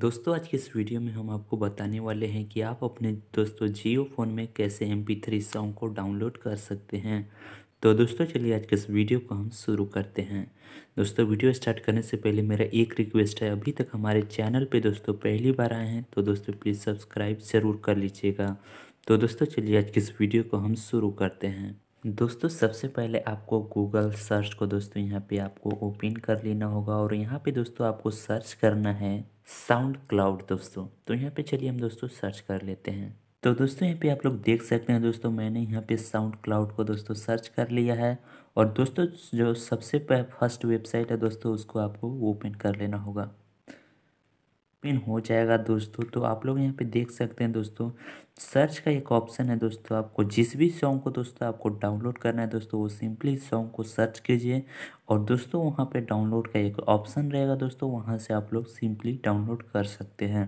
दोस्तों आज के इस वीडियो में हम आपको बताने वाले हैं कि आप अपने दोस्तों जियो फ़ोन में कैसे एम पी थ्री सॉन्ग को डाउनलोड कर सकते हैं तो दोस्तों चलिए आज के इस वीडियो को हम शुरू करते हैं दोस्तों वीडियो स्टार्ट करने से पहले मेरा एक रिक्वेस्ट है अभी तक हमारे चैनल पे दोस्तों पहली बार आए हैं तो दोस्तों प्लीज़ सब्सक्राइब ज़रूर कर लीजिएगा तो दोस्तों चलिए आज के इस वीडियो को हम शुरू करते हैं दोस्तों सबसे पहले आपको गूगल सर्च को दोस्तों यहाँ पे आपको ओपन कर लेना होगा और यहाँ पे दोस्तों आपको सर्च करना है साउंड क्लाउड दोस्तों तो यहाँ पे चलिए हम दोस्तों सर्च कर लेते हैं तो दोस्तों यहाँ पे आप लोग देख सकते हैं दोस्तों मैंने यहाँ पे साउंड क्लाउड को दोस्तों सर्च कर लिया है और दोस्तों जो सबसे फर्स्ट वेबसाइट है दोस्तों उसको आपको ओपन कर लेना होगा पिन हो जाएगा दोस्तों तो आप लोग यहाँ पे देख सकते हैं दोस्तों सर्च का एक ऑप्शन है दोस्तों आपको जिस भी सॉन्ग को दोस्तों आपको डाउनलोड करना है दोस्तों वो सिंपली सॉन्ग को सर्च कीजिए और दोस्तों वहाँ पे डाउनलोड का एक ऑप्शन रहेगा दोस्तों वहाँ से आप लोग सिंपली डाउनलोड कर सकते हैं